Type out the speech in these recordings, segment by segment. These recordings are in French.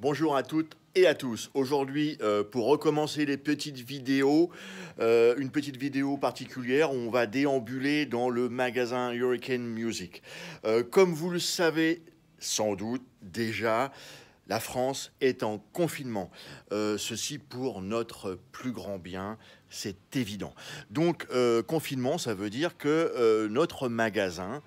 Bonjour à toutes et à tous. Aujourd'hui, euh, pour recommencer les petites vidéos, euh, une petite vidéo particulière, où on va déambuler dans le magasin Hurricane Music. Euh, comme vous le savez sans doute déjà, la France est en confinement. ceci pour notre plus grand bien, c'est évident. Donc, confinement, ça veut dire que notre magasin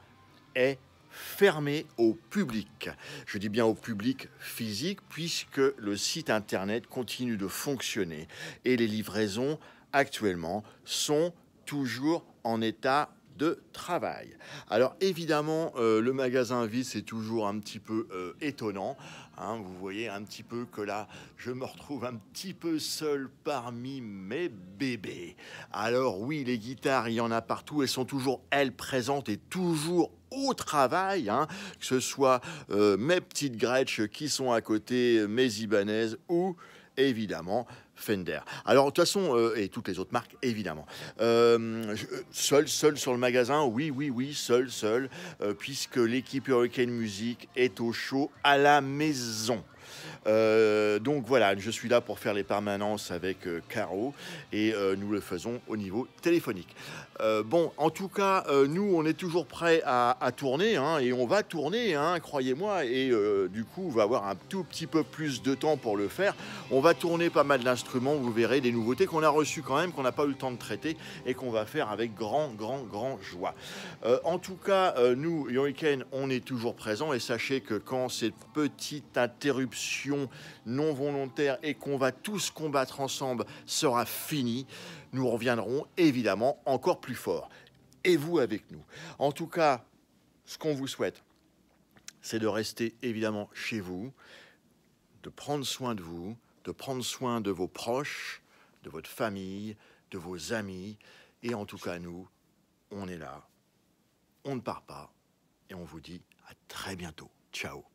est fermé au public. Je dis bien au public physique puisque le site internet continue de fonctionner et les livraisons actuellement sont toujours en état de travail. Alors évidemment, euh, le magasin vide, c'est toujours un petit peu euh, étonnant. Hein. vous voyez un petit peu que là, je me retrouve un petit peu seul parmi mes bébés. Alors oui, les guitares, il y en a partout, et sont toujours, elles, présentes et toujours au travail, hein. que ce soit euh, mes petites Gretsch qui sont à côté, mes Ibanaises ou évidemment Fender. Alors, de toute façon, euh, et toutes les autres marques, évidemment. Euh, euh, seul, seul sur le magasin, oui, oui, oui, seul, seul, puisque l'équipe Hurricane Music est au show à la maison. donc voilà, je suis là pour faire les permanences avec Caro et nous le faisons au niveau téléphonique. bon, en tout cas, nous, on est toujours prêts à, tourner hein, et on va tourner, hein, croyez-moi, et du coup, on va avoir un tout petit peu plus de temps pour le faire. On va tourner pas mal d'instants vous verrez des nouveautés qu'on a reçues quand même, qu'on n'a pas eu le temps de traiter et qu'on va faire avec grand, grand, grand joie. Euh, en tout cas, euh, nous, nous, Yoniken, on est toujours présent et sachez que quand cette petite interruption non volontaire et qu'on va tous combattre ensemble sera finie, nous reviendrons évidemment encore plus fort. Et vous avec nous. En tout cas, ce qu'on vous souhaite, c'est de rester évidemment chez vous, de prendre soin de vous, de prendre soin de vos proches, de votre famille, de vos amis. Et en tout cas, nous, on est là, on ne part pas, et on vous dit à très bientôt. Ciao